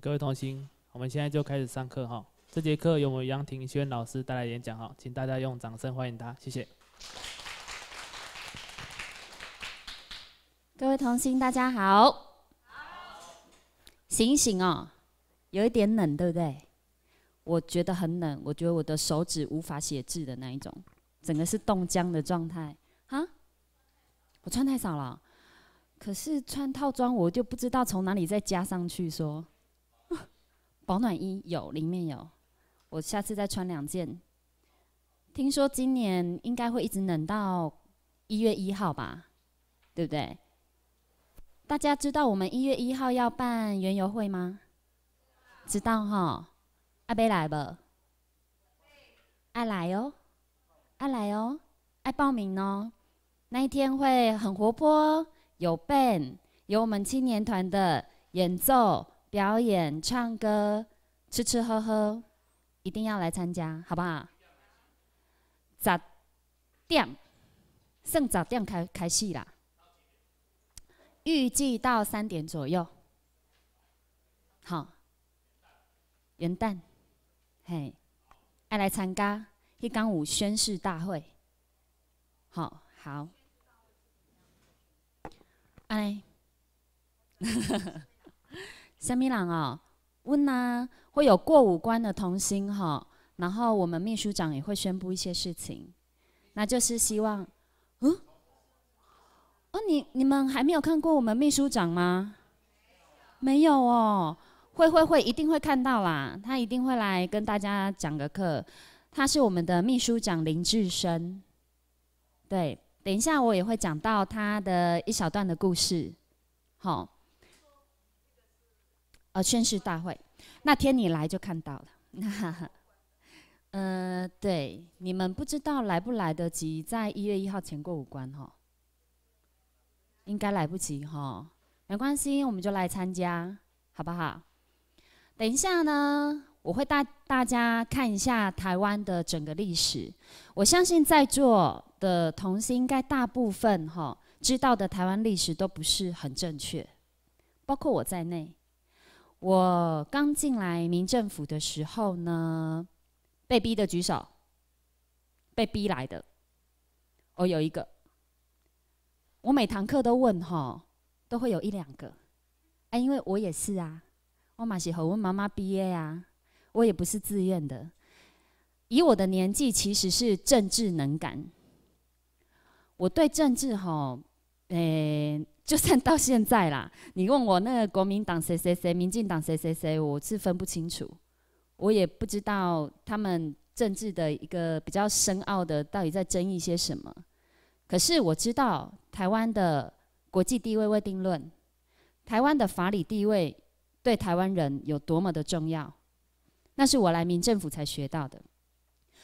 各位童心，我们现在就开始上课哈。这节课由我们杨庭轩老师带来演讲哈，请大家用掌声欢迎他，谢谢。各位童心，大家好。好。醒醒哦，有一点冷，对不对？我觉得很冷，我觉得我的手指无法写字的那一种，整个是冻僵的状态啊。我穿太少了，可是穿套装我就不知道从哪里再加上去说。保暖衣有，里面有，我下次再穿两件。听说今年应该会一直冷到一月一号吧，对不对？大家知道我们一月一号要办圆游会吗？知道哈，阿贝来不？爱来哦，爱来哦，爱报名哦。那一天会很活泼，有 band，有我们青年团的演奏。表演唱歌、吃吃喝喝，一定要来参加，好不好？早点，剩早点开开戏啦，预计到三点左右。好，元旦，嘿，爱来参加一纲五宣誓大会。好，好，哎，哈 小米朗哦，问呐，会有过五关的童心哈。然后我们秘书长也会宣布一些事情，那就是希望，嗯，哦，你你们还没有看过我们秘书长吗？没有哦，会会会，一定会看到啦。他一定会来跟大家讲个课。他是我们的秘书长林志生，对，等一下我也会讲到他的一小段的故事，好。呃，宣誓大会那天你来就看到了。呃，对，你们不知道来不来得及在一月一号前过五关哈，应该来不及哈，没关系，我们就来参加，好不好？等一下呢，我会带大家看一下台湾的整个历史。我相信在座的同事应该大部分哈知道的台湾历史都不是很正确，包括我在内。我刚进来民政府的时候呢，被逼的举手，被逼来的。我有一个，我每堂课都问哈，都会有一两个。哎，因为我也是啊，我马喜和我妈妈毕业啊，我也不是自愿的。以我的年纪，其实是政治能干。我对政治哈，诶。就算到现在啦，你问我那个国民党谁谁谁，民进党谁谁谁，我是分不清楚，我也不知道他们政治的一个比较深奥的到底在争议些什么。可是我知道台湾的国际地位未定论，台湾的法理地位对台湾人有多么的重要，那是我来民政府才学到的。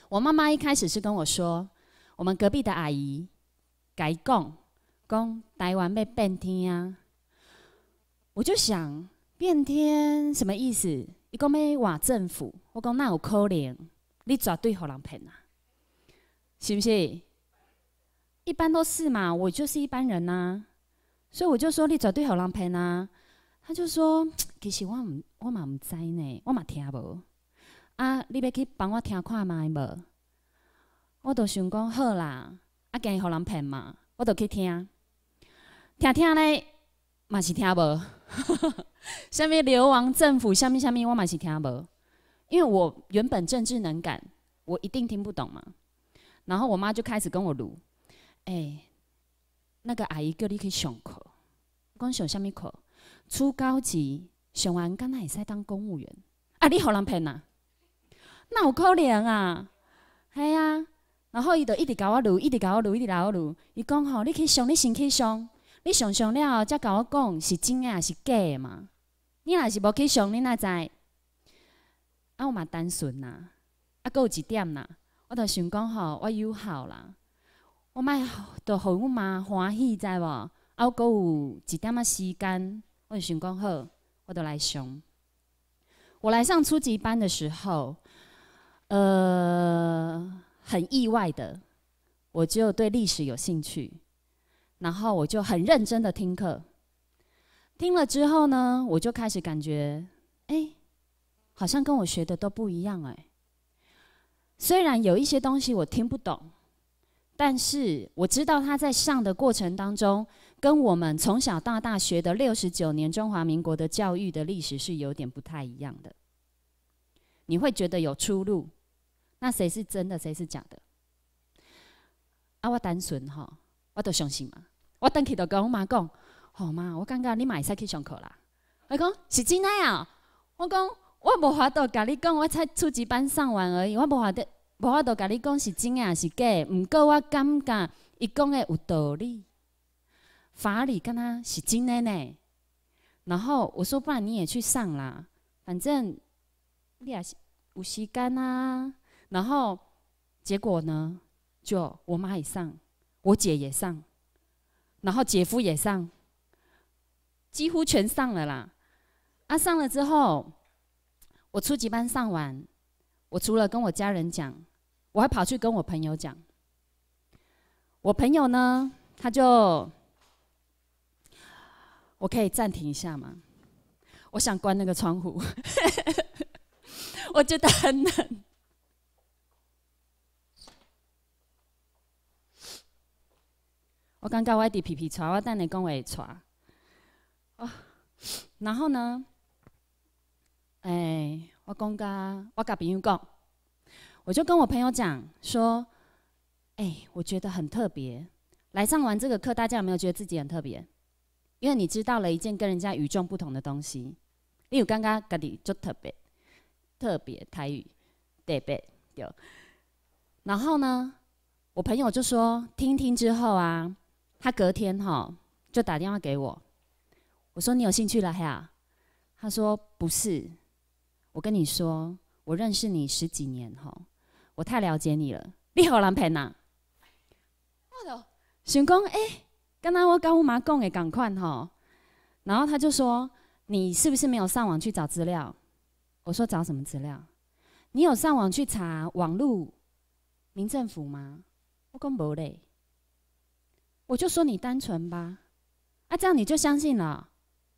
我妈妈一开始是跟我说，我们隔壁的阿姨改贡。讲台湾要变天啊！我就想变天什么意思？伊讲要换政府，我讲那有可能，你绝对互人骗啊，是不是？一般都是嘛，我就是一般人呐，所以我就说你绝对互人骗啊。他就说其实我毋，我嘛毋知呢，我嘛听无啊，你欲去帮我听看卖无？我就想讲好啦，啊，惊伊互人骗嘛，我就去听。听听咧，嘛是听无，啥 物流亡政府，啥物啥物。我嘛是听无。因为我原本政治能干，我一定听不懂嘛。然后我妈就开始跟我撸，哎，那个阿姨，叫你去上课，讲上什么课？初高级上完，敢若也使当公务员。啊，你何人骗呐？那有可能啊，系啊。然后伊就一直跟我撸，一直跟我撸，一直跟我撸。伊讲吼，你去上，你先去上。你想想了，才跟我讲是真诶还是假诶嘛？你若是无去想，你哪知？啊，我嘛单纯呐，啊，搁有一点呐，我都想讲吼，我友好啦，我麦都互阮妈欢喜知无？啊，搁有一点仔时间，我就想讲吼，我都来上。我来上初级班的时候，呃，很意外的，我就对历史有兴趣。然后我就很认真的听课，听了之后呢，我就开始感觉，哎，好像跟我学的都不一样哎。虽然有一些东西我听不懂，但是我知道他在上的过程当中，跟我们从小到大学的六十九年中华民国的教育的历史是有点不太一样的。你会觉得有出路？那谁是真的，谁是假的？啊，我单纯哈，我都相信嘛。我回去就跟我妈讲：“好、妈，我感觉你嘛会使去上课啦。”她讲是真的啊！我讲我无法度跟你讲，我才初级班上完而已，我无法无法度跟你讲是真还是假。不过我感觉伊讲的有道理，法理跟他是真的呢。然后我说：“不然你也去上啦，反正你也是有时间啊。”然后结果呢，就我妈也上，我姐也上。然后姐夫也上，几乎全上了啦。啊，上了之后，我初级班上完，我除了跟我家人讲，我还跑去跟我朋友讲。我朋友呢，他就，我可以暂停一下吗？我想关那个窗户，我觉得很冷。我感觉我爱滴皮皮传，我等你讲话传。啊，然后呢？哎，我感觉我甲朋友讲，我就跟我朋友讲说，哎，我觉得很特别。来上完这个课，大家有没有觉得自己很特别？因为你知道了一件跟人家与众不同的东西。例如刚刚讲己就特别，特别台语，特别对？然后呢，我朋友就说，听听之后啊。他隔天哈就打电话给我，我说你有兴趣了呀？他说不是，我跟你说，我认识你十几年哈，我太了解你了。你好难拼呐！我都想讲哎，刚才我跟我妈讲的赶快哈！然后他就说你是不是没有上网去找资料？我说找什么资料？你有上网去查网路民政府吗？我讲无嘞。我就说你单纯吧，啊，这样你就相信了。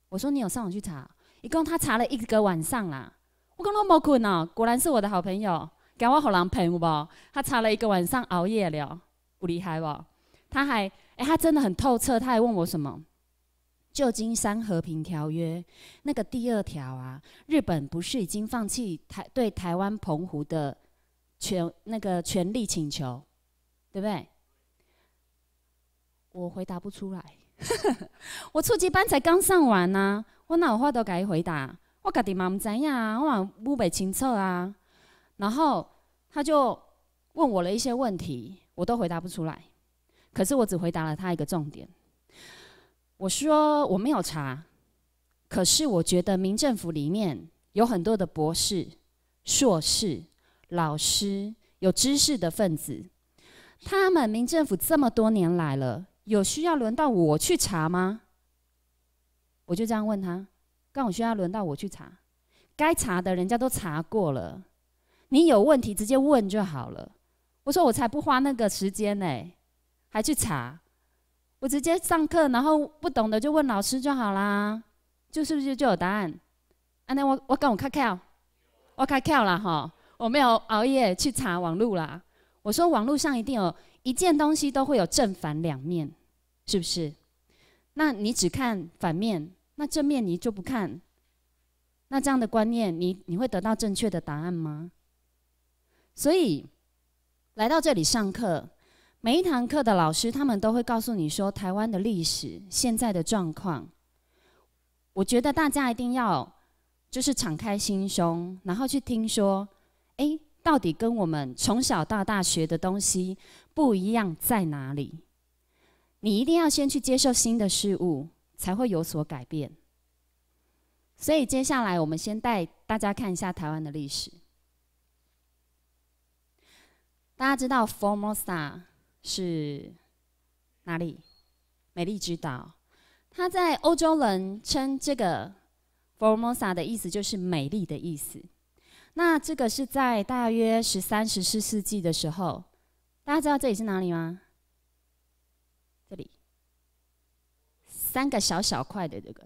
我说你有上网去查，一共他查了一个晚上啦。我讲那没困哦，果然是我的好朋友，给我好难拼不？他查了一个晚上，熬夜了，不厉害不？他还，哎，他真的很透彻。他还问我什么？旧金山和平条约那个第二条啊，日本不是已经放弃台对台湾澎湖的权那个权利请求，对不对？我回答不出来，我初级班才刚上完啊，我哪有话都给回答？我家底嘛唔知呀，我嘛不未清楚啊。然后他就问我了一些问题，我都回答不出来。可是我只回答了他一个重点。我说我没有查，可是我觉得民政府里面有很多的博士、硕士、老师，有知识的分子。他们民政府这么多年来了。有需要轮到我去查吗？我就这样问他，刚好需要轮到我去查，该查的人家都查过了，你有问题直接问就好了。我说我才不花那个时间呢，还去查，我直接上课，然后不懂的就问老师就好啦，就是不是就有答案？啊，那我我刚我开窍，我开窍了哈，我没有熬夜去查网络啦。我说网络上一定有。一件东西都会有正反两面，是不是？那你只看反面，那正面你就不看，那这样的观念，你你会得到正确的答案吗？所以，来到这里上课，每一堂课的老师他们都会告诉你说，台湾的历史现在的状况，我觉得大家一定要就是敞开心胸，然后去听说，哎。到底跟我们从小到大学的东西不一样在哪里？你一定要先去接受新的事物，才会有所改变。所以接下来，我们先带大家看一下台湾的历史。大家知道 Formosa 是哪里？美丽之岛。它在欧洲人称这个 Formosa 的意思就是美丽的意思。那这个是在大约十三、十四世纪的时候，大家知道这里是哪里吗？这里，三个小小块的这个，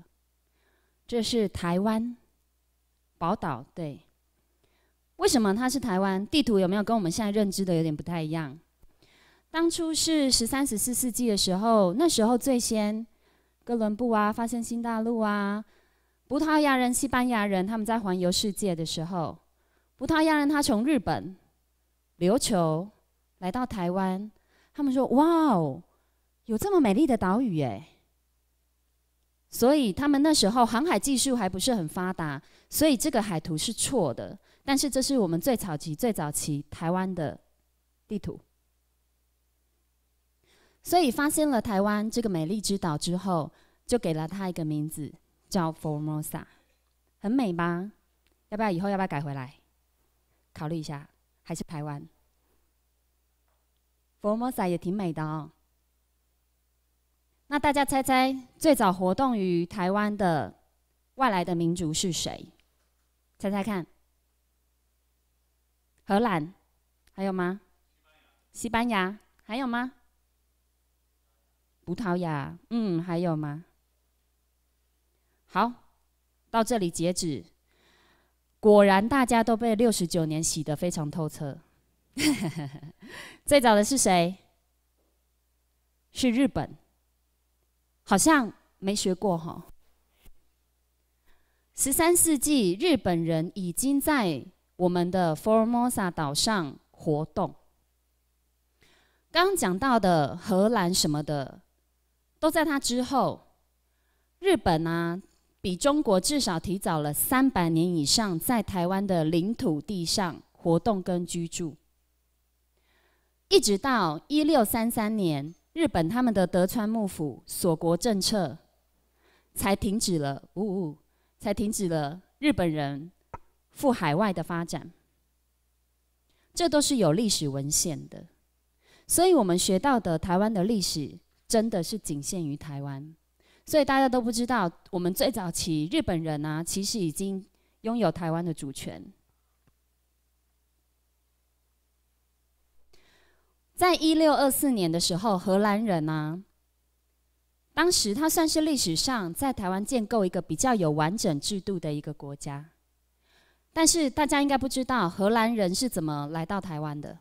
这是台湾，宝岛对。为什么它是台湾？地图有没有跟我们现在认知的有点不太一样？当初是十三、十四世纪的时候，那时候最先哥伦布啊发现新大陆啊，葡萄牙人、西班牙人他们在环游世界的时候。葡萄牙人他从日本、琉球来到台湾，他们说：“哇哦，有这么美丽的岛屿哎！”所以他们那时候航海技术还不是很发达，所以这个海图是错的。但是这是我们最早期、最早期台湾的地图。所以发现了台湾这个美丽之岛之后，就给了它一个名字，叫 Formosa，很美吧？要不要以后要不要改回来？考虑一下，还是台湾？佛摩萨也挺美的哦。那大家猜猜，最早活动于台湾的外来的民族是谁？猜猜看。荷兰，还有吗？西班牙，还有吗？葡萄牙，嗯，还有吗？好，到这里截止。果然，大家都被六十九年洗得非常透彻。最早的是谁？是日本，好像没学过哈。十三世纪，日本人已经在我们的 Formosa 岛上活动。刚刚讲到的荷兰什么的，都在他之后。日本啊。比中国至少提早了三百年以上，在台湾的领土地上活动跟居住，一直到一六三三年，日本他们的德川幕府锁国政策才停止了，呜呜，才停止了日本人赴海外的发展。这都是有历史文献的，所以我们学到的台湾的历史，真的是仅限于台湾。所以大家都不知道，我们最早期日本人啊，其实已经拥有台湾的主权。在一六二四年的时候，荷兰人啊，当时他算是历史上在台湾建构一个比较有完整制度的一个国家。但是大家应该不知道，荷兰人是怎么来到台湾的？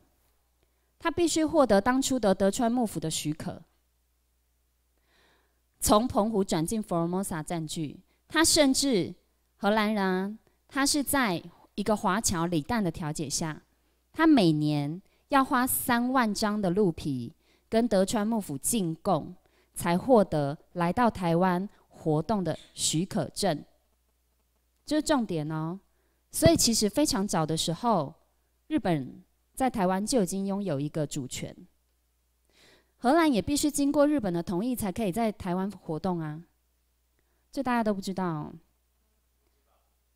他必须获得当初的德川幕府的许可。从澎湖转进佛罗摩萨占据，他甚至荷兰人，他是在一个华侨李旦的调解下，他每年要花三万张的鹿皮跟德川幕府进贡，才获得来到台湾活动的许可证。这是重点哦，所以其实非常早的时候，日本在台湾就已经拥有一个主权。荷兰也必须经过日本的同意才可以在台湾活动啊，这大家都不知道，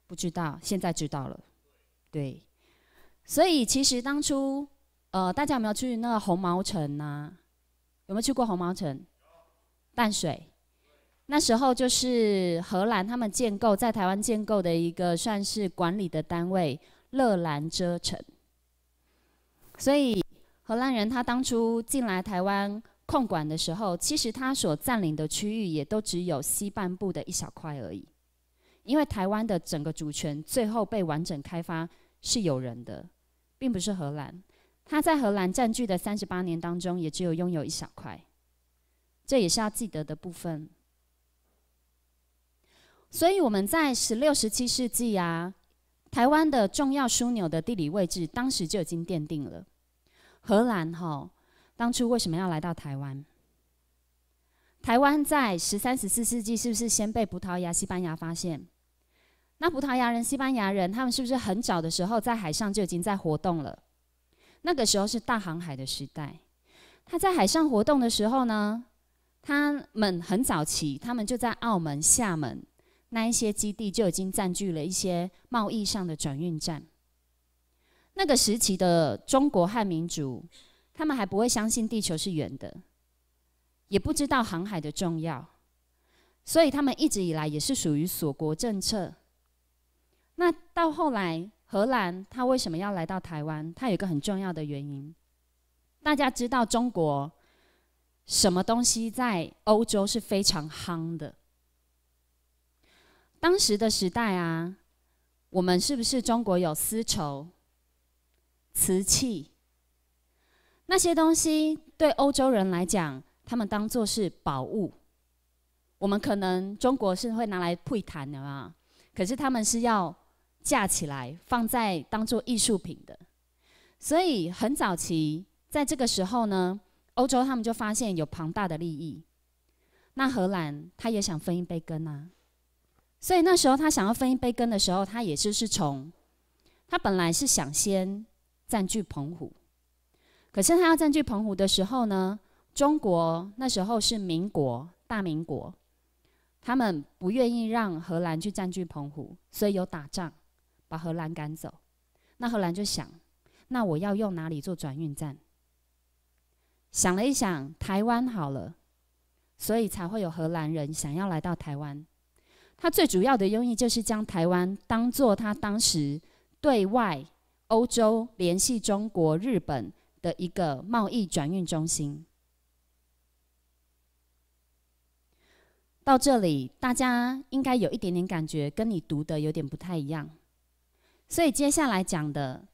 不知道，现在知道了，对。所以其实当初，呃，大家有没有去那个红毛城啊？有没有去过红毛城？淡水那时候就是荷兰他们建构在台湾建构的一个算是管理的单位——乐兰遮城。所以。荷兰人他当初进来台湾控管的时候，其实他所占领的区域也都只有西半部的一小块而已。因为台湾的整个主权最后被完整开发是有人的，并不是荷兰。他在荷兰占据的三十八年当中，也只有拥有一小块，这也是要记得的部分。所以我们在十六、十七世纪啊，台湾的重要枢纽的地理位置，当时就已经奠定了。荷兰哈，当初为什么要来到台湾？台湾在十三、十四世纪是不是先被葡萄牙、西班牙发现？那葡萄牙人、西班牙人，他们是不是很早的时候在海上就已经在活动了？那个时候是大航海的时代。他在海上活动的时候呢，他们很早期，他们就在澳门、厦门那一些基地就已经占据了一些贸易上的转运站。那个时期的中国汉民族，他们还不会相信地球是圆的，也不知道航海的重要，所以他们一直以来也是属于锁国政策。那到后来，荷兰他为什么要来到台湾？他有一个很重要的原因，大家知道中国什么东西在欧洲是非常夯的？当时的时代啊，我们是不是中国有丝绸？瓷器，那些东西对欧洲人来讲，他们当做是宝物。我们可能中国是会拿来会谈的啊，可是他们是要架起来放在当做艺术品的。所以很早期在这个时候呢，欧洲他们就发现有庞大的利益。那荷兰他也想分一杯羹啊，所以那时候他想要分一杯羹的时候，他也就是从他本来是想先。占据澎湖，可是他要占据澎湖的时候呢，中国那时候是民国大民国，他们不愿意让荷兰去占据澎湖，所以有打仗，把荷兰赶走。那荷兰就想，那我要用哪里做转运站？想了一想，台湾好了，所以才会有荷兰人想要来到台湾。他最主要的用意就是将台湾当做他当时对外。欧洲联系中国、日本的一个贸易转运中心。到这里，大家应该有一点点感觉，跟你读的有点不太一样。所以接下来讲的，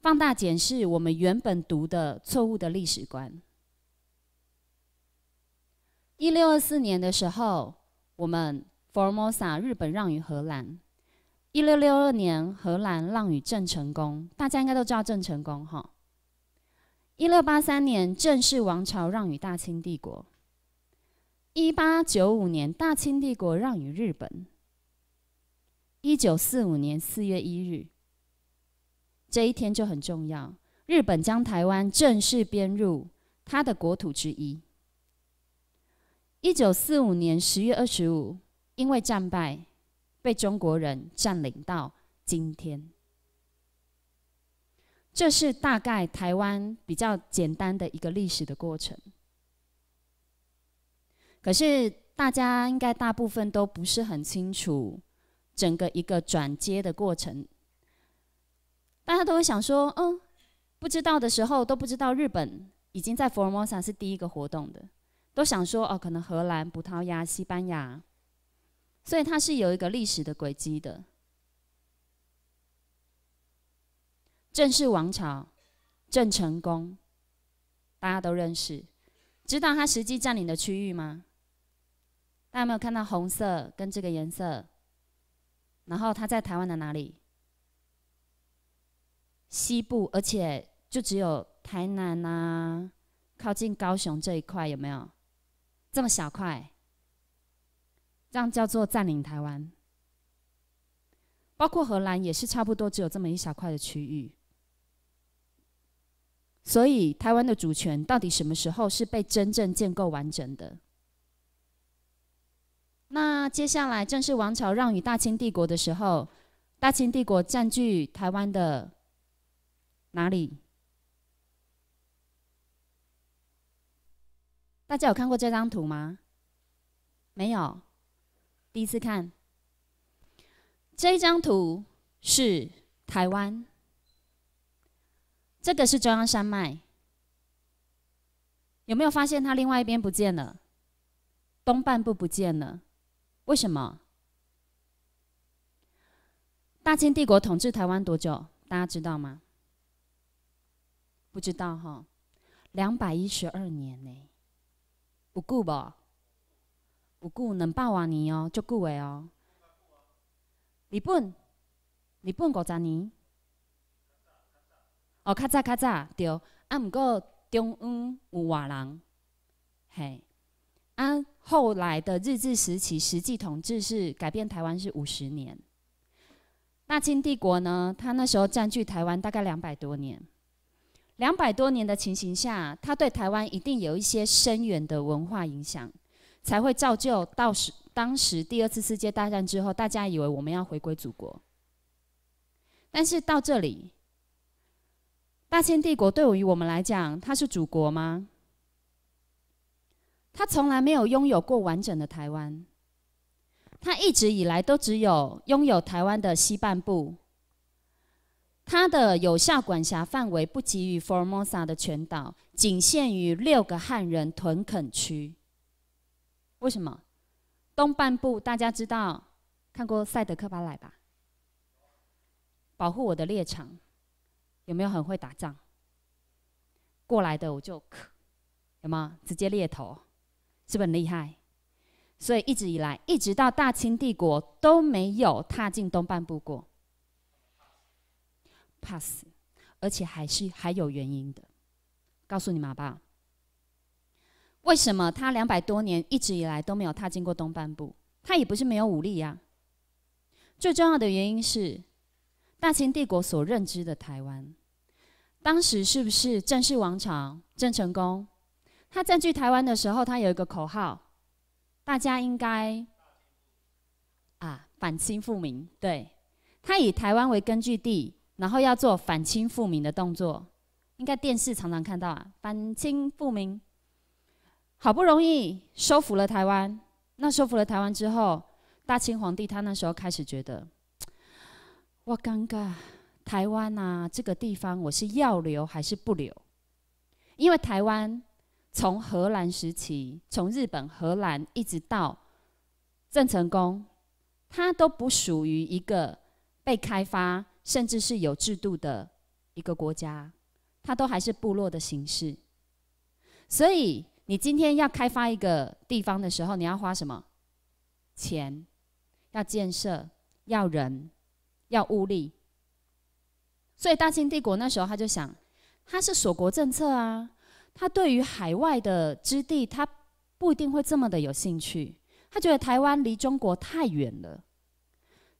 放大检视我们原本读的错误的历史观。一六二四年的时候，我们 Formosa 日本让与荷兰。一六六二年，荷兰让与郑成功，大家应该都知道郑成功哈。一六八三年，郑氏王朝让与大清帝国。一八九五年，大清帝国让与日本。一九四五年四月一日，这一天就很重要，日本将台湾正式编入他的国土之一。一九四五年十月二十五，因为战败。被中国人占领到今天，这是大概台湾比较简单的一个历史的过程。可是大家应该大部分都不是很清楚整个一个转接的过程。大家都会想说，嗯，不知道的时候都不知道日本已经在佛罗摩萨是第一个活动的，都想说哦，可能荷兰、葡萄牙、西班牙。所以它是有一个历史的轨迹的。郑氏王朝，郑成功，大家都认识，知道他实际占领的区域吗？大家没有看到红色跟这个颜色？然后他在台湾的哪里？西部，而且就只有台南呐，靠近高雄这一块有没有这么小块？这样叫做占领台湾，包括荷兰也是差不多只有这么一小块的区域，所以台湾的主权到底什么时候是被真正建构完整的？那接下来正是王朝让与大清帝国的时候，大清帝国占据台湾的哪里？大家有看过这张图吗？没有。第一次看这一张图是台湾，这个是中央山脉。有没有发现它另外一边不见了？东半部不见了，为什么？大清帝国统治台湾多久？大家知道吗？不知道哈，两百一十二年呢，不顾吧。不古两百多年哦，足久的哦。日本，日本国十年，哦较早较早对，啊不过中央有外人，嘿，啊后来的日治时期实际统治是改变台湾是五十年。大清帝国呢，他那时候占据台湾大概两百多年，两百多年的情形下，他对台湾一定有一些深远的文化影响。才会造就到时，当时第二次世界大战之后，大家以为我们要回归祖国。但是到这里，大清帝国对于我们来讲，它是祖国吗？它从来没有拥有过完整的台湾，它一直以来都只有拥有台湾的西半部，它的有效管辖范围不基于 Formosa 的全岛，仅限于六个汉人屯垦区。为什么东半部大家知道看过《赛德克巴莱》吧？保护我的猎场，有没有很会打仗？过来的我就可，有吗？直接猎头，是不是很厉害？所以一直以来，一直到大清帝国都没有踏进东半部过，怕死，而且还是还有原因的。告诉你们好不好？为什么他两百多年一直以来都没有踏进过东半部？他也不是没有武力呀。最重要的原因是，大清帝国所认知的台湾，当时是不是郑氏王朝？郑成功他占据台湾的时候，他有一个口号，大家应该啊反清复明。对，他以台湾为根据地，然后要做反清复明的动作。应该电视常常看到啊，反清复明。好不容易收服了台湾，那收服了台湾之后，大清皇帝他那时候开始觉得，我尴尬，台湾呐这个地方我是要留还是不留？因为台湾从荷兰时期，从日本、荷兰一直到郑成功，它都不属于一个被开发，甚至是有制度的一个国家，它都还是部落的形式，所以。你今天要开发一个地方的时候，你要花什么？钱，要建设，要人，要物力。所以，大清帝国那时候他就想，他是锁国政策啊，他对于海外的之地，他不一定会这么的有兴趣。他觉得台湾离中国太远了，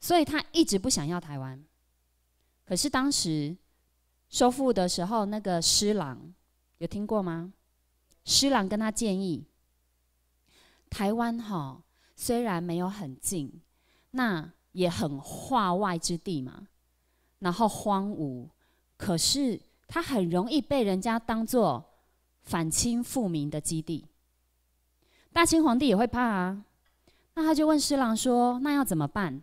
所以他一直不想要台湾。可是当时收复的时候，那个施琅，有听过吗？施琅跟他建议，台湾哈虽然没有很近，那也很化外之地嘛，然后荒芜，可是它很容易被人家当做反清复明的基地。大清皇帝也会怕啊，那他就问施琅说：“那要怎么办？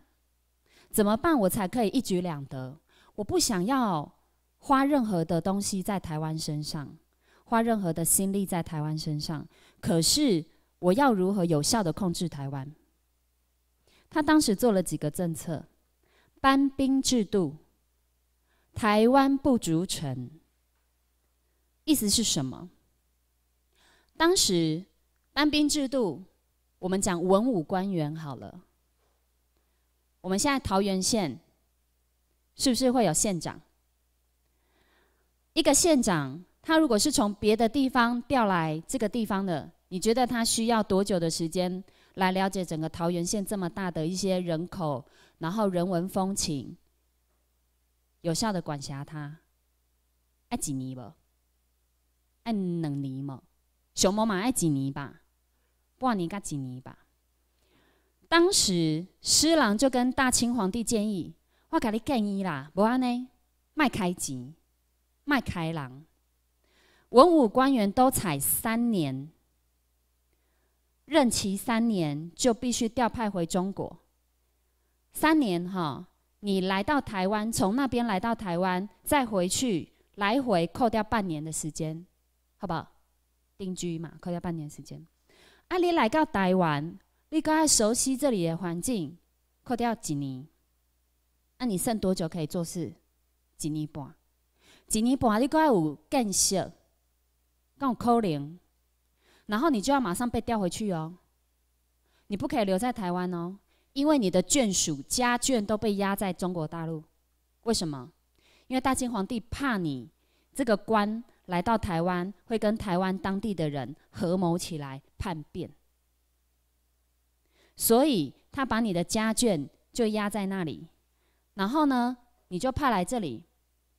怎么办我才可以一举两得？我不想要花任何的东西在台湾身上。”花任何的心力在台湾身上，可是我要如何有效的控制台湾？他当时做了几个政策：，班兵制度、台湾不足城。意思是什么？当时班兵制度，我们讲文武官员好了。我们现在桃园县是不是会有县长？一个县长。他如果是从别的地方调来这个地方的，你觉得他需要多久的时间来了解整个桃源县这么大的一些人口，然后人文风情，有效的管辖他？爱几年不？爱两年嘛？熊猫嘛爱几年吧？半年加几年吧？当时施琅就跟大清皇帝建议：我给你建议啦，不安呢？卖开吉，卖开朗文武官员都采三年任期，三年就必须调派回中国。三年哈，你来到台湾，从那边来到台湾，再回去，来回扣掉半年的时间，好不好？定居嘛，扣掉半年时间。啊，你来到台湾，你该熟悉这里的环境，扣掉几年？那你剩多久可以做事？几年半？几年半你该有干事？跟我扣零，然后你就要马上被调回去哦。你不可以留在台湾哦，因为你的眷属家眷都被压在中国大陆。为什么？因为大清皇帝怕你这个官来到台湾会跟台湾当地的人合谋起来叛变，所以他把你的家眷就压在那里。然后呢，你就派来这里。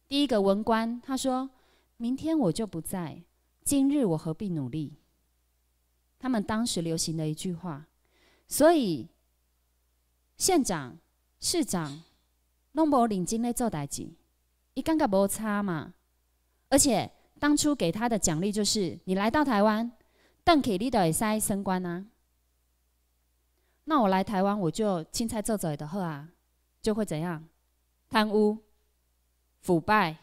第一个文官，他说明天我就不在。今日我何必努力？他们当时流行的一句话，所以县长、市长弄不领金来做代志，伊感觉无差嘛。而且当初给他的奖励就是，你来到台湾，邓启立的会生升官啊。那我来台湾，我就青菜做做的好啊，就会怎样？贪污、腐败。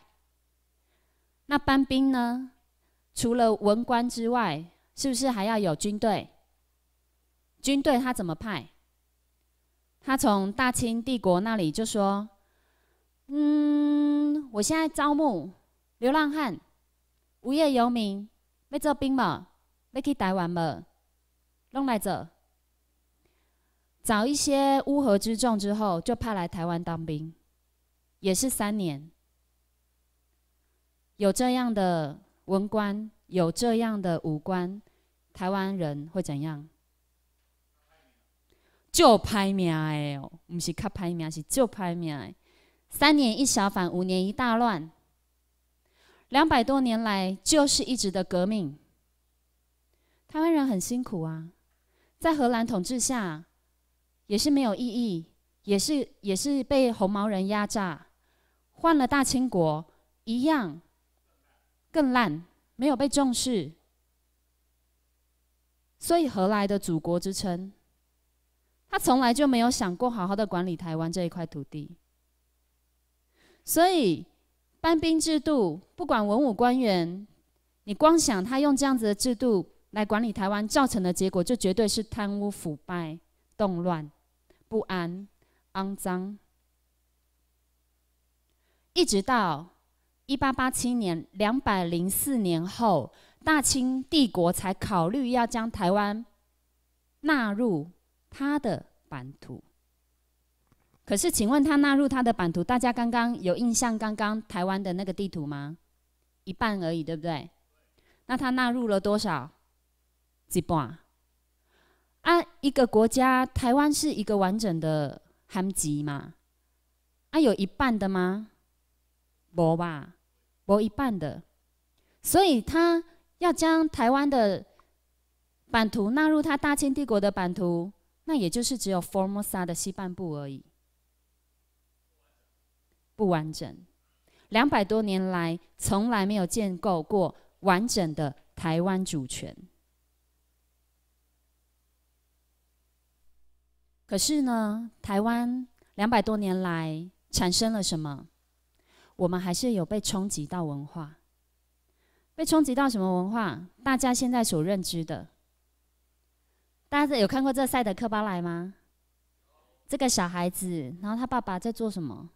那班兵呢？除了文官之外，是不是还要有军队？军队他怎么派？他从大清帝国那里就说：“嗯，我现在招募流浪汉、无业游民，要做兵嘛，要去台湾嘛，弄来着，找一些乌合之众之后，就派来台湾当兵，也是三年。”有这样的。文官有这样的武官，台湾人会怎样？就排名哦，不是拍排名，是就排名。三年一小反，五年一大乱，两百多年来就是一直的革命。台湾人很辛苦啊，在荷兰统治下也是没有意义，也是也是被红毛人压榨，换了大清国一样。更烂，没有被重视，所以何来的祖国之称？他从来就没有想过好好的管理台湾这一块土地，所以班兵制度，不管文武官员，你光想他用这样子的制度来管理台湾，造成的结果就绝对是贪污腐败、动乱、不安、肮脏，一直到。一八八七年，两百零四年后，大清帝国才考虑要将台湾纳入他的版图。可是，请问他纳入他的版图，大家刚刚有印象刚刚台湾的那个地图吗？一半而已，对不对？那他纳入了多少？一半。啊，一个国家，台湾是一个完整的含籍嘛？啊，有一半的吗？薄吧，薄一半的，所以他要将台湾的版图纳入他大清帝国的版图，那也就是只有 Formosa 的西半部而已，不完整。两百多年来，从来没有建构过完整的台湾主权。可是呢，台湾两百多年来产生了什么？我们还是有被冲击到文化，被冲击到什么文化？大家现在所认知的，大家有看过这赛德克巴莱吗？这个小孩子，然后他爸爸在做什么？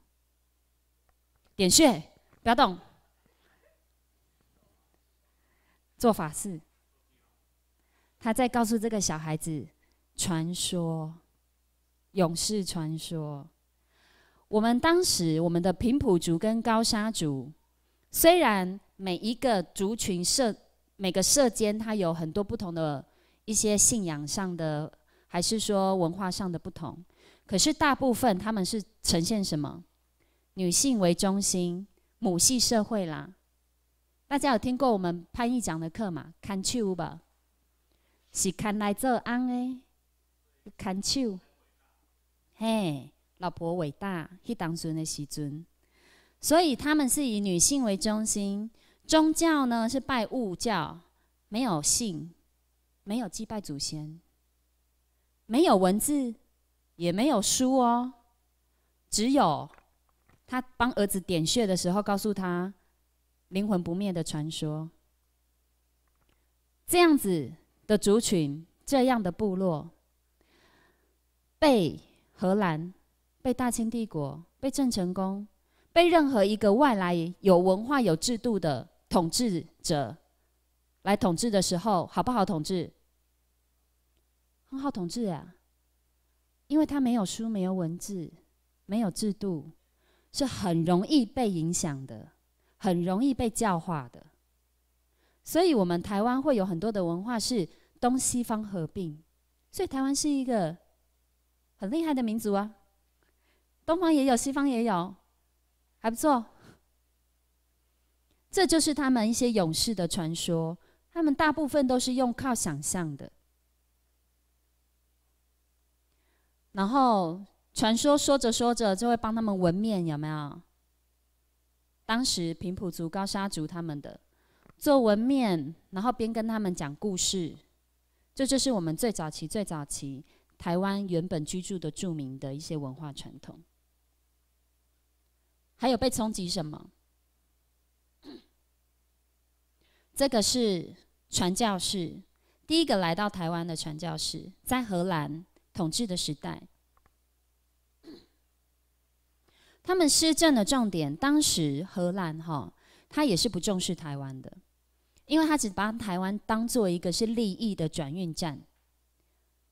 点穴，不要动，做法事。他在告诉这个小孩子，传说，勇士传说。我们当时，我们的平埔族跟高沙族，虽然每一个族群社、每个社间，它有很多不同的、一些信仰上的，还是说文化上的不同，可是大部分他们是呈现什么？女性为中心、母系社会啦。大家有听过我们潘毅讲的课吗？看 u 吧，是看来做尪 y 看 u 嘿。老婆伟大，去当尊的西尊，所以他们是以女性为中心。宗教呢是拜物教，没有姓，没有祭拜祖先，没有文字，也没有书哦，只有他帮儿子点穴的时候告诉他灵魂不灭的传说。这样子的族群，这样的部落，被荷兰。被大清帝国、被郑成功、被任何一个外来有文化、有制度的统治者来统治的时候，好不好统治？很好统治啊，因为他没有书、没有文字、没有制度，是很容易被影响的，很容易被教化的。所以，我们台湾会有很多的文化是东西方合并，所以台湾是一个很厉害的民族啊。东方也有，西方也有，还不错。这就是他们一些勇士的传说，他们大部分都是用靠想象的。然后传说说着说着就会帮他们纹面，有没有？当时平埔族、高沙族他们的做纹面，然后边跟他们讲故事。这就是我们最早期、最早期台湾原本居住的著名的一些文化传统。还有被冲击什么？这个是传教士第一个来到台湾的传教士，在荷兰统治的时代，他们施政的重点，当时荷兰哈，他也是不重视台湾的，因为他只把台湾当做一个是利益的转运站，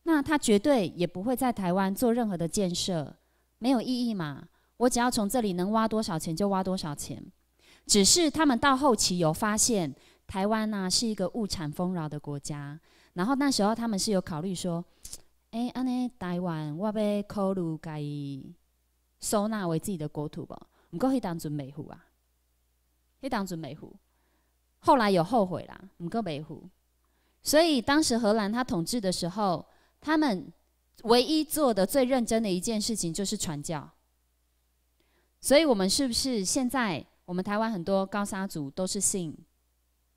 那他绝对也不会在台湾做任何的建设，没有意义嘛。我只要从这里能挖多少钱就挖多少钱。只是他们到后期有发现，台湾呐是一个物产丰饶的国家。然后那时候他们是有考虑说，哎，安尼台湾我被考虑该收纳为自己的国土不？唔过去当准美孚啊，去当准美孚。后来有后悔啦，唔过美孚。所以当时荷兰他统治的时候，他们唯一做的最认真的一件事情就是传教。所以，我们是不是现在我们台湾很多高沙族都是信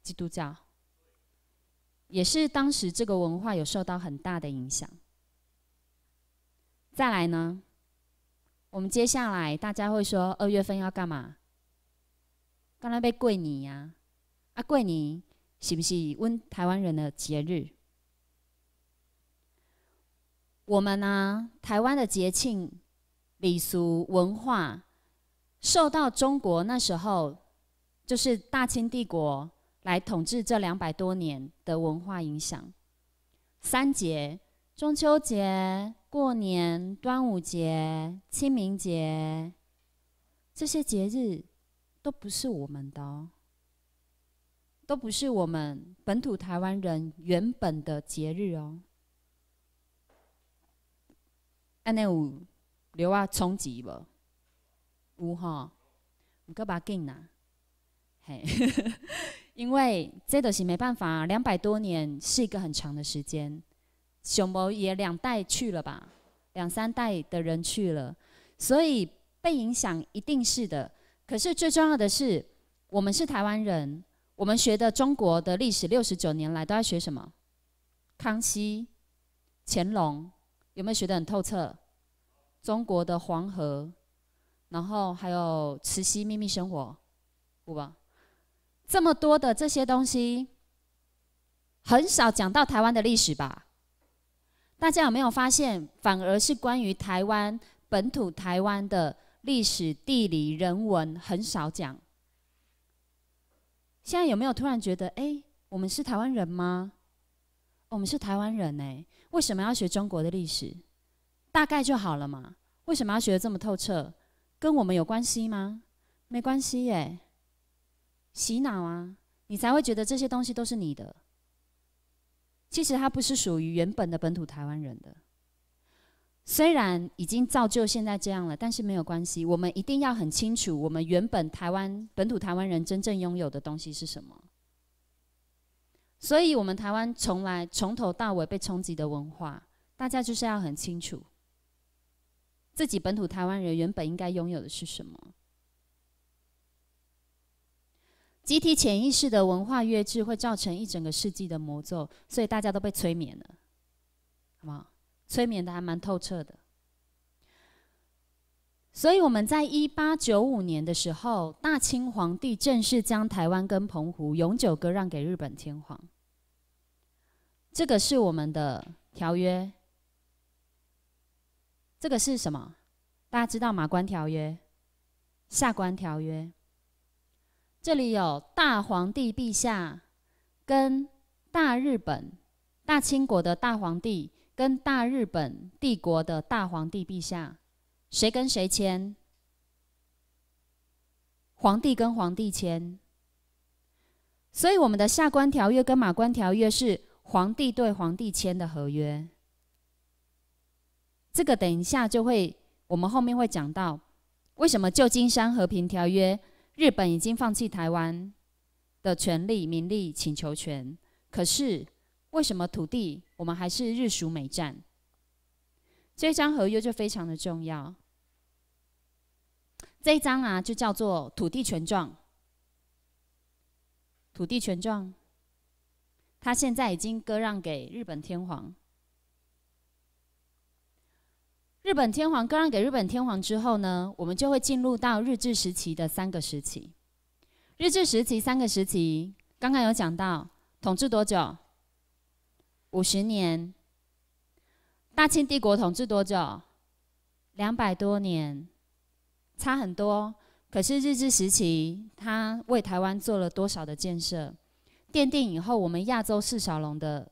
基督教？也是当时这个文化有受到很大的影响。再来呢，我们接下来大家会说二月份要干嘛？干嘛被过年呀？啊，过年是不是我台湾人的节日？我们呢，台湾的节庆、礼俗、文化。受到中国那时候就是大清帝国来统治这两百多年的文化影响，三节：中秋节、过年、端午节、清明节，这些节日都不是我们的哦，都不是我们本土台湾人原本的节日哦。安内有留啊冲击无？五哈，五哥把劲呐，嘿，因为这都是没办法，两百多年是一个很长的时间，熊某也两代去了吧，两三代的人去了，所以被影响一定是的。可是最重要的是，我们是台湾人，我们学的中国的历史六十九年来都在学什么？康熙、乾隆有没有学得很透彻？中国的黄河。然后还有慈禧秘密生活，不吧？这么多的这些东西，很少讲到台湾的历史吧？大家有没有发现，反而是关于台湾本土、台湾的历史、地理、人文很少讲？现在有没有突然觉得，哎，我们是台湾人吗？我们是台湾人哎，为什么要学中国的历史？大概就好了嘛？为什么要学得这么透彻？跟我们有关系吗？没关系耶，洗脑啊，你才会觉得这些东西都是你的。其实它不是属于原本的本土台湾人的，虽然已经造就现在这样了，但是没有关系。我们一定要很清楚，我们原本台湾本土台湾人真正拥有的东西是什么。所以，我们台湾从来从头到尾被冲击的文化，大家就是要很清楚。自己本土台湾人原本应该拥有的是什么？集体潜意识的文化约制会造成一整个世纪的魔咒，所以大家都被催眠了，好不好？催眠的还蛮透彻的。所以我们在一八九五年的时候，大清皇帝正式将台湾跟澎湖永久割让给日本天皇，这个是我们的条约。这个是什么？大家知道马关条约、下关条约。这里有大皇帝陛下跟大日本、大清国的大皇帝跟大日本帝国的大皇帝陛下，谁跟谁签？皇帝跟皇帝签。所以我们的下关条约跟马关条约是皇帝对皇帝签的合约。这个等一下就会，我们后面会讲到，为什么旧金山和平条约，日本已经放弃台湾的权利、民利请求权，可是为什么土地我们还是日属美占？这一张合约就非常的重要，这一张啊就叫做土地权状，土地权状，它现在已经割让给日本天皇。日本天皇割让给日本天皇之后呢，我们就会进入到日治时期的三个时期。日治时期三个时期，刚刚有讲到统治多久？五十年。大清帝国统治多久？两百多年，差很多。可是日治时期，他为台湾做了多少的建设，奠定以后我们亚洲四小龙的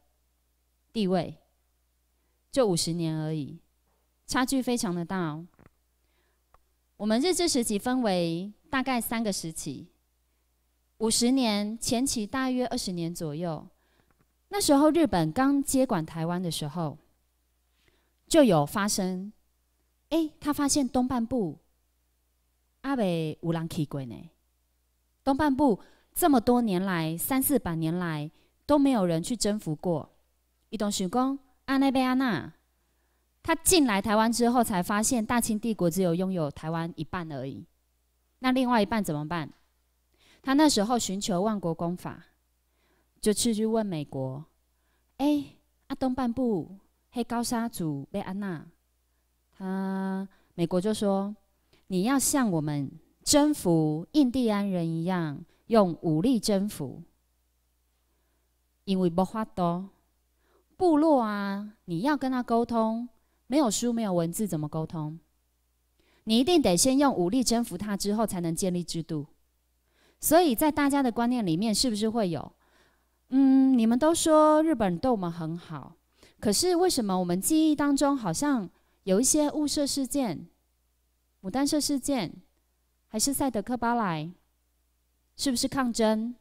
地位，就五十年而已。差距非常的大。哦。我们日治时期分为大概三个时期，五十年前期大约二十年左右，那时候日本刚接管台湾的时候，就有发生。哎，他发现东半部阿北无人去过呢，东半部这么多年来三四百年来都没有人去征服过，一董事公阿内贝阿娜。他进来台湾之后，才发现大清帝国只有拥有台湾一半而已，那另外一半怎么办？他那时候寻求万国公法，就去去问美国，哎，阿东半部黑高沙族贝安娜，他美国就说，你要像我们征服印第安人一样，用武力征服，因为不法多部落啊，你要跟他沟通。没有书，没有文字，怎么沟通？你一定得先用武力征服他，之后才能建立制度。所以在大家的观念里面，是不是会有？嗯，你们都说日本人对我们很好，可是为什么我们记忆当中好像有一些雾社事件、牡丹社事件，还是赛德克巴莱，是不是抗争？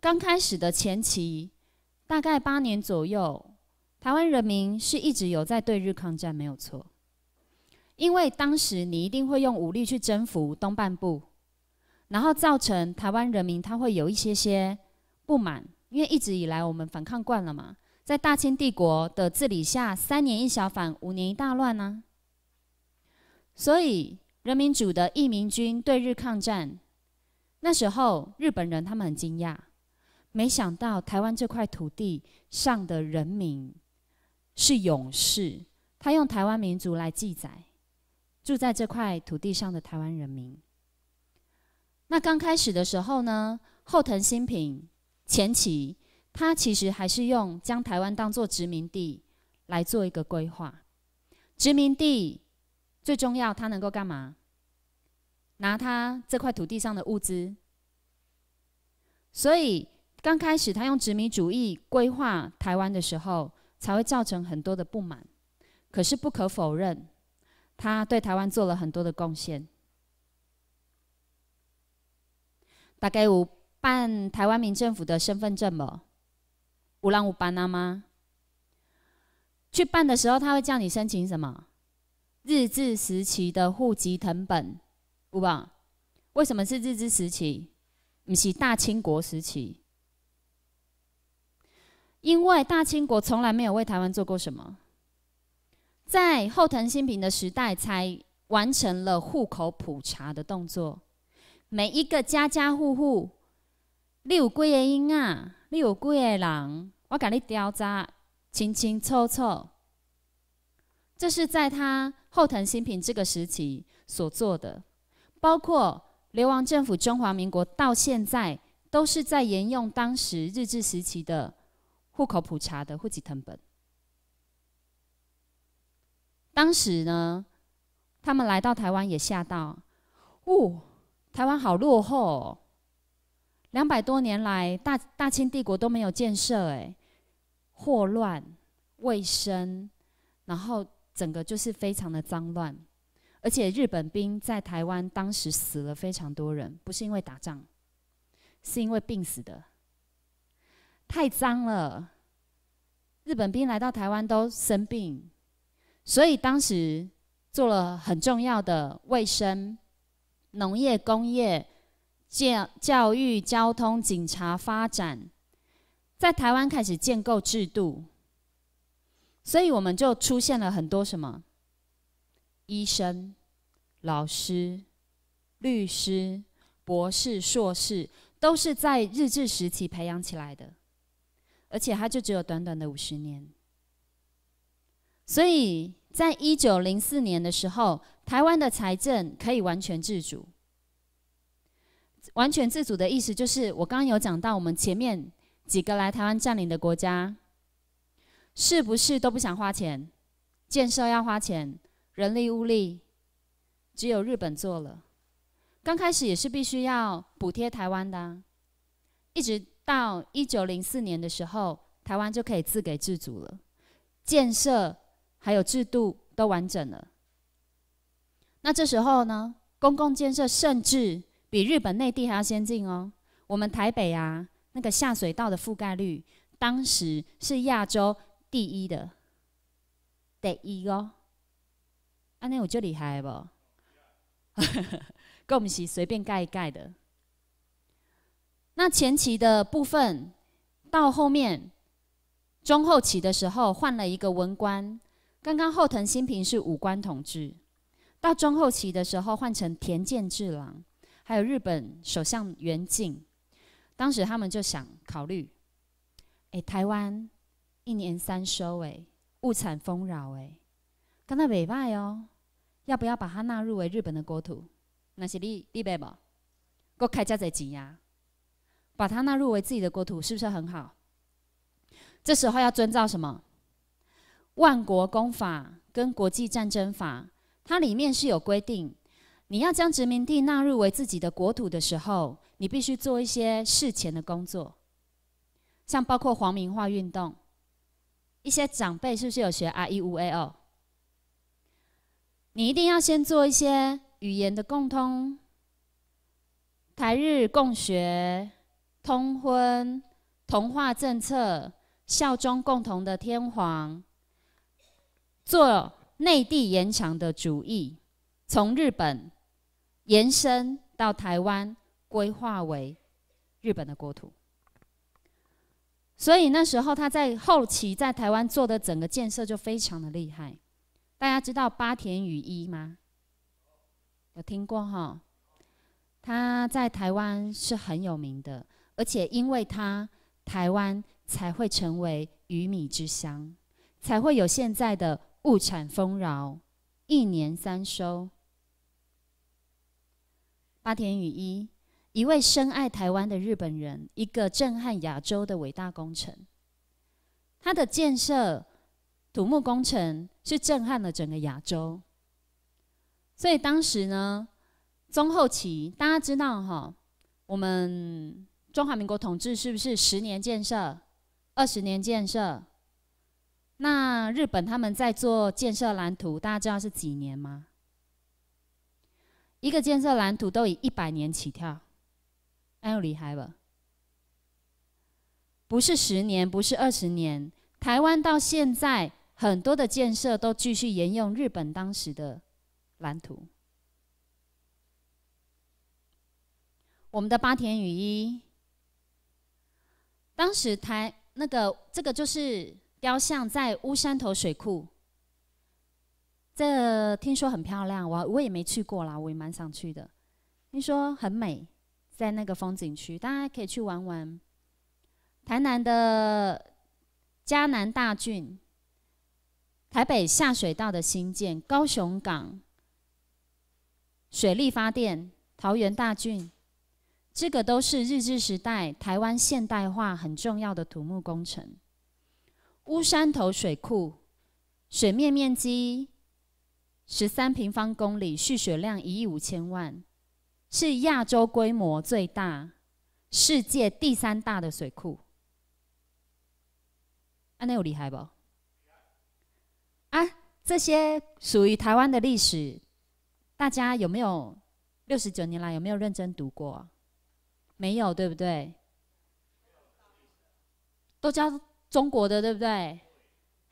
刚开始的前期，大概八年左右。台湾人民是一直有在对日抗战，没有错。因为当时你一定会用武力去征服东半部，然后造成台湾人民他会有一些些不满，因为一直以来我们反抗惯了嘛，在大清帝国的治理下，三年一小反，五年一大乱呢。所以，人民主的义民军对日抗战，那时候日本人他们很惊讶，没想到台湾这块土地上的人民。是勇士，他用台湾民族来记载住在这块土地上的台湾人民。那刚开始的时候呢，后藤新平、前期他其实还是用将台湾当做殖民地来做一个规划。殖民地最重要，它能够干嘛？拿它这块土地上的物资。所以刚开始他用殖民主义规划台湾的时候。才会造成很多的不满，可是不可否认，他对台湾做了很多的贡献。大概我办台湾民政府的身份证吗？我让我办了吗？去办的时候，他会叫你申请什么？日治时期的户籍誊本，有吧？为什么是日治时期？唔是大清国时期？因为大清国从来没有为台湾做过什么，在后藤新平的时代才完成了户口普查的动作，每一个家家户户，你有几个婴仔，你有几个人，我给你调查清清楚楚。这是在他后藤新平这个时期所做的，包括流亡政府中华民国到现在，都是在沿用当时日治时期的。户口普查的户籍成本，当时呢，他们来到台湾也吓到，哦，台湾好落后，两百多年来大大清帝国都没有建设，哎，霍乱、卫生，然后整个就是非常的脏乱，而且日本兵在台湾当时死了非常多人，不是因为打仗，是因为病死的。太脏了，日本兵来到台湾都生病，所以当时做了很重要的卫生、农业、工业、教教育、交通、警察发展，在台湾开始建构制度，所以我们就出现了很多什么医生、老师、律师、博士、硕士，都是在日治时期培养起来的。而且它就只有短短的五十年，所以在一九零四年的时候，台湾的财政可以完全自主。完全自主的意思就是，我刚刚有讲到，我们前面几个来台湾占领的国家，是不是都不想花钱建设？要花钱人力物力，只有日本做了。刚开始也是必须要补贴台湾的，一直。到一九零四年的时候，台湾就可以自给自足了，建设还有制度都完整了。那这时候呢，公共建设甚至比日本内地还要先进哦。我们台北啊，那个下水道的覆盖率，当时是亚洲第一的，第一哦。安内，我最厉害不？够 我们是随便盖一盖的。那前期的部分到后面中后期的时候，换了一个文官。刚刚后藤新平是武官统治，到中后期的时候换成田健治郎，还有日本首相原敬。当时他们就想考虑：哎，台湾一年三收，哎，物产丰饶，哎，刚到北外哦，要不要把它纳入为日本的国土？那是你你明白不？我开这侪钱呀！把它纳入为自己的国土，是不是很好？这时候要遵照什么？万国公法跟国际战争法，它里面是有规定，你要将殖民地纳入为自己的国土的时候，你必须做一些事前的工作，像包括皇民化运动，一些长辈是不是有学 I E U A 二？你一定要先做一些语言的共通，台日共学。通婚、同化政策、效忠共同的天皇，做内地延长的主意，从日本延伸到台湾，规划为日本的国土。所以那时候他在后期在台湾做的整个建设就非常的厉害。大家知道八田雨一吗？有听过哈？他在台湾是很有名的。而且，因为它，台湾才会成为鱼米之乡，才会有现在的物产丰饶，一年三收。八田雨一，一位深爱台湾的日本人，一个震撼亚洲的伟大工程。他的建设土木工程是震撼了整个亚洲。所以当时呢，中后期大家知道哈，我们。中华民国统治是不是十年建设、二十年建设？那日本他们在做建设蓝图，大家知道是几年吗？一个建设蓝图都以一百年起跳，呦，厉害了！不是十年，不是二十年。台湾到现在很多的建设都继续沿用日本当时的蓝图。我们的八田雨衣当时台那个这个就是雕像在乌山头水库，这听说很漂亮，我我也没去过啦，我也蛮想去的。听说很美，在那个风景区，大家可以去玩玩。台南的嘉南大郡，台北下水道的新建，高雄港水力发电，桃园大郡。这个都是日治时代台湾现代化很重要的土木工程。乌山头水库，水面面积十三平方公里，蓄水量一亿五千万，是亚洲规模最大、世界第三大的水库。啊，那有厉害不？啊，这些属于台湾的历史，大家有没有六十九年来有没有认真读过？没有对不对？都教中国的对不对？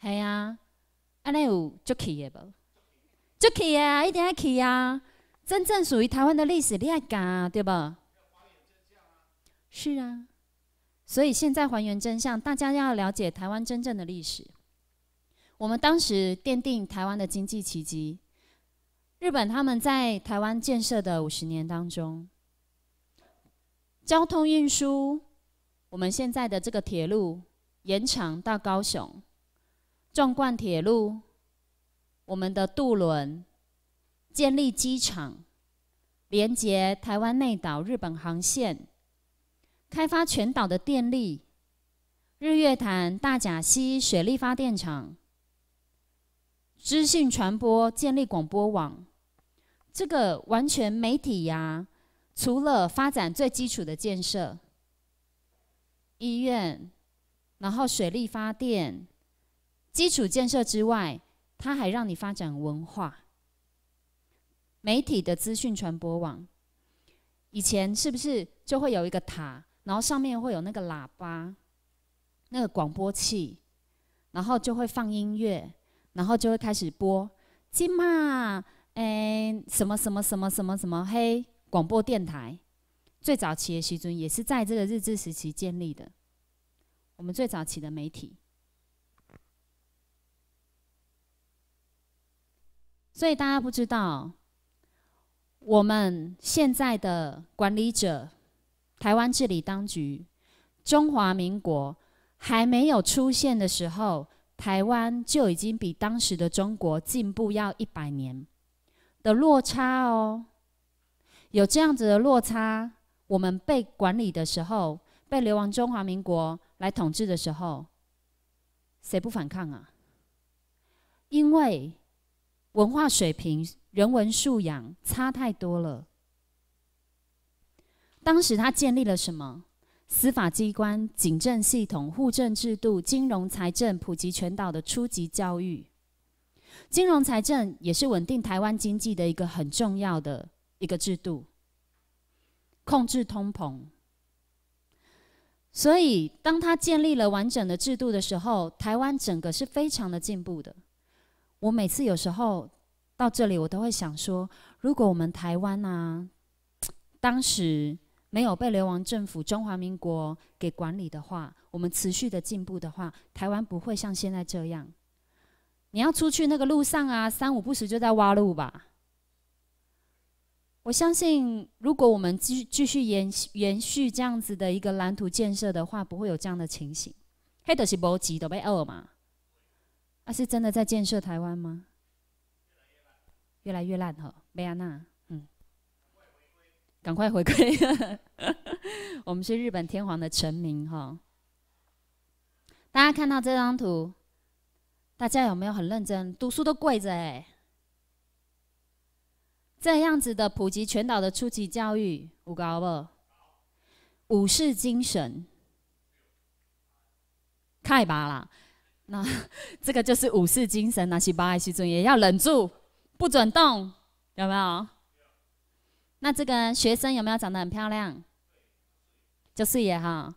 系呀，安内武就去的不？就去呀，一定要去呀！真正属于台湾的历史，你爱讲啊，对吧？是啊，所以现在还原真相，大家要了解台湾真正的历史。我们当时奠定台湾的经济奇迹，日本他们在台湾建设的五十年当中。交通运输，我们现在的这个铁路延长到高雄，纵贯铁路，我们的渡轮，建立机场，连接台湾内岛日本航线，开发全岛的电力，日月潭、大甲溪水利发电厂，资讯传播建立广播网，这个完全媒体呀。除了发展最基础的建设，医院，然后水利发电，基础建设之外，它还让你发展文化、媒体的资讯传播网。以前是不是就会有一个塔，然后上面会有那个喇叭，那个广播器，然后就会放音乐，然后就会开始播，金马，诶，什么什么什么什么什么，嘿。广播电台最早期的水准，也是在这个日治时期建立的。我们最早期的媒体，所以大家不知道，我们现在的管理者，台湾治理当局，中华民国还没有出现的时候，台湾就已经比当时的中国进步要一百年的落差哦。有这样子的落差，我们被管理的时候，被流亡中华民国来统治的时候，谁不反抗啊？因为文化水平、人文素养差太多了。当时他建立了什么？司法机关、警政系统、互政制度、金融财政、普及全岛的初级教育。金融财政也是稳定台湾经济的一个很重要的。一个制度控制通膨，所以当他建立了完整的制度的时候，台湾整个是非常的进步的。我每次有时候到这里，我都会想说，如果我们台湾啊，当时没有被流亡政府中华民国给管理的话，我们持续的进步的话，台湾不会像现在这样。你要出去那个路上啊，三五不时就在挖路吧。我相信，如果我们继继续延延续这样子的一个蓝图建设的话，不会有这样的情形。黑的是波吉的贝勒嘛？那是真的在建设台湾吗？越来越烂哈，贝亚娜，嗯，赶快回归，我们是日本天皇的臣民哈。大家看到这张图，大家有没有很认真读书都跪着哎？这样子的普及全岛的初级教育，五个好不好？武士精神，太棒了！那 这个就是武士精神。拿起八的时候也要忍住，不准动，有没有？那这个学生有没有长得很漂亮？就是也哈，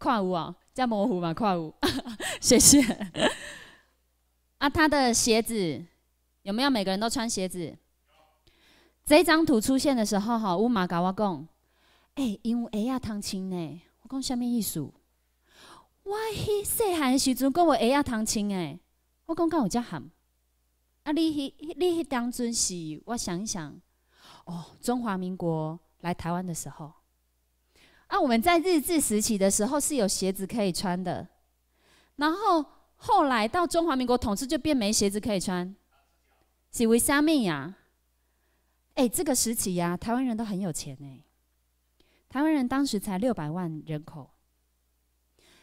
跨舞哦，叫模糊嘛，跨舞。谢谢。啊，他的鞋子有没有？每个人都穿鞋子。这张图出现的时候，哈乌妈甲我讲，哎，因为哎呀，汤青呢，我讲下面艺术，我迄细汉时阵讲我哎呀，汤青哎，我讲讲有只喊，啊，你迄你迄当阵是我想一想，哦，中华民国来台湾的时候，啊，我们在日治时期的时候是有鞋子可以穿的，然后后来到中华民国统治就变没鞋子可以穿，是为啥物呀？哎，这个时期呀，台湾人都很有钱哎。台湾人当时才六百万人口，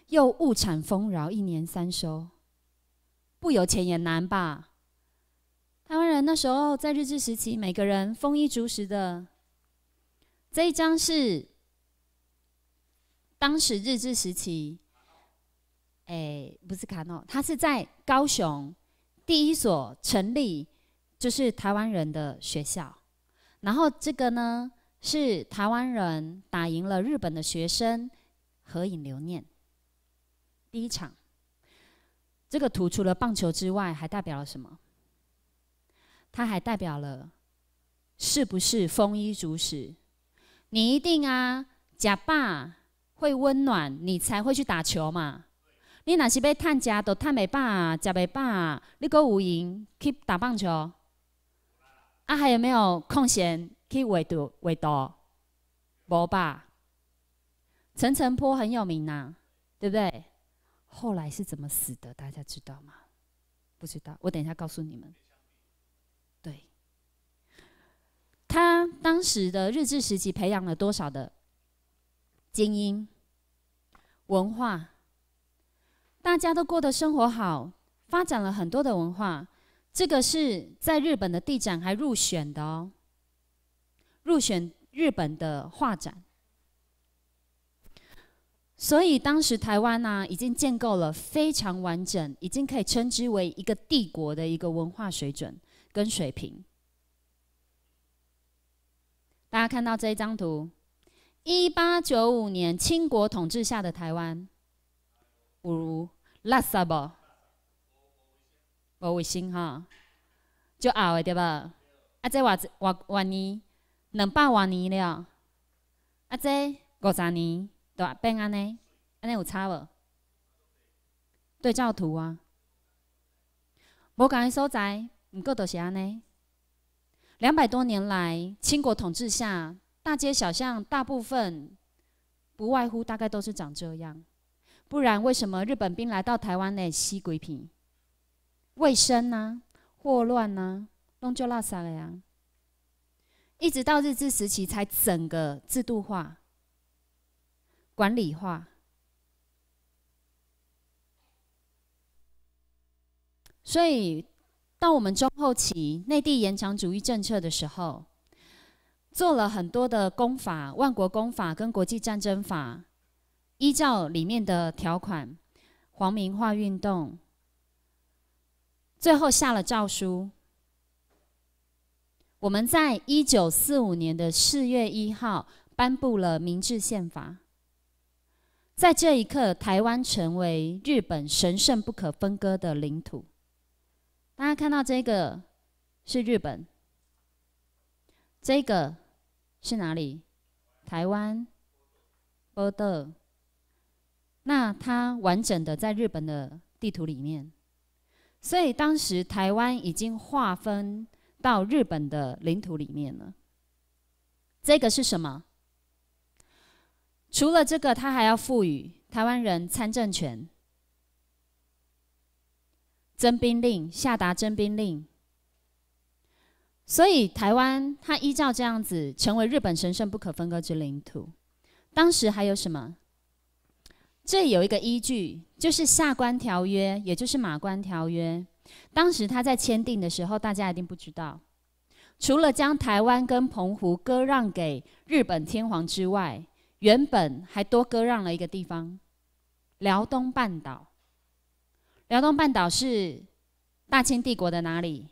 又物产丰饶，一年三收，不有钱也难吧？台湾人那时候在日治时期，每个人丰衣足食的。这一张是当时日治时期，哎，不是卡诺，他是在高雄第一所成立，就是台湾人的学校。然后这个呢是台湾人打赢了日本的学生合影留念。第一场，这个图除了棒球之外，还代表了什么？它还代表了是不是丰衣足食？你一定啊，假爸会温暖，你才会去打球嘛。你那是被探家都探没爸，食没啊，你够有赢去打棒球？啊，还有没有空闲去维读维读？无吧。陈陈坡很有名呐，对不对？后来是怎么死的？大家知道吗？不知道，我等一下告诉你们。对，他当时的日治时期培养了多少的精英文化？大家都过得生活好，发展了很多的文化。这个是在日本的地展还入选的哦，入选日本的画展。所以当时台湾呢，已经建构了非常完整，已经可以称之为一个帝国的一个文化水准跟水平。大家看到这一张图，一八九五年清国统治下的台湾，不如拉萨无卫生吼，就熬的对吧？啊，这话偌偌年两百偌年了，啊，这五十年都吧？安尼，安尼有差无？对照图啊，无共的所在，毋过都是安尼。两百多年来，清国统治下，大街小巷大部分不外乎大概都是长这样，不然为什么日本兵来到台湾呢？吸鬼品？卫生呐，霍乱呐，东久拉啥的呀，一直到日治时期才整个制度化、管理化。所以到我们中后期，内地延长主义政策的时候，做了很多的公法、万国公法跟国际战争法，依照里面的条款，皇民化运动。最后下了诏书。我们在一九四五年的四月一号颁布了《明治宪法》。在这一刻，台湾成为日本神圣不可分割的领土。大家看到这个是日本，这个是哪里？台湾，border。那它完整的在日本的地图里面。所以当时台湾已经划分到日本的领土里面了。这个是什么？除了这个，他还要赋予台湾人参政权、征兵令，下达征兵令。所以台湾他依照这样子，成为日本神圣不可分割之领土。当时还有什么？这有一个依据，就是《下关条约》，也就是《马关条约》。当时他在签订的时候，大家一定不知道，除了将台湾跟澎湖割让给日本天皇之外，原本还多割让了一个地方——辽东半岛。辽东半岛是大清帝国的哪里？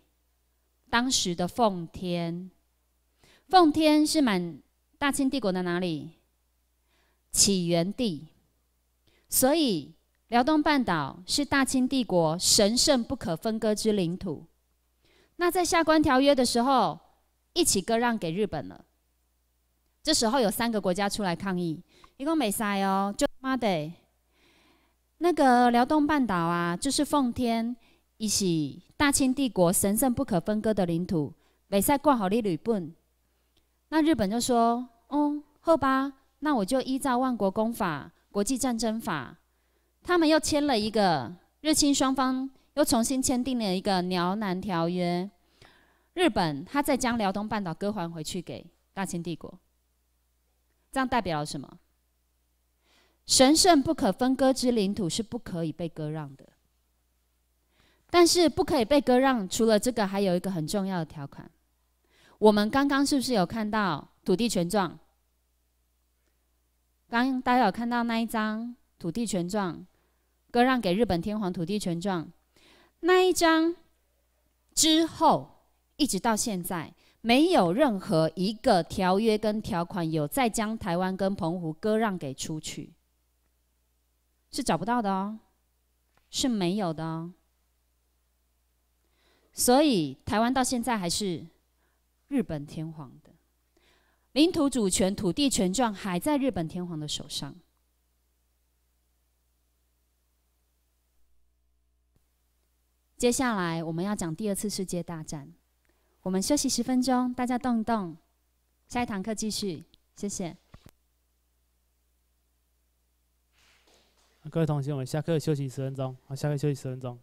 当时的奉天。奉天是满大清帝国的哪里起源地？所以，辽东半岛是大清帝国神圣不可分割之领土。那在下关条约的时候，一起割让给日本了。这时候有三个国家出来抗议，一共美塞哦，就妈的，那个辽东半岛啊，就是奉天，一起大清帝国神圣不可分割的领土，美塞挂好哩旅奔。那日本就说，嗯，好吧，那我就依照万国公法。国际战争法，他们又签了一个日清双方又重新签订了一个《辽南条约》，日本它再将辽东半岛割还回去给大清帝国。这样代表了什么？神圣不可分割之领土是不可以被割让的。但是不可以被割让，除了这个，还有一个很重要的条款。我们刚刚是不是有看到土地权状？刚大家有看到那一张土地权状，割让给日本天皇土地权状那一张之后，一直到现在，没有任何一个条约跟条款有再将台湾跟澎湖割让给出去，是找不到的哦，是没有的哦。所以台湾到现在还是日本天皇。领土主权、土地权状还在日本天皇的手上。接下来我们要讲第二次世界大战。我们休息十分钟，大家动一动。下一堂课继续，谢谢。各位同学，我们下课休息十分钟。好，下课休息十分钟。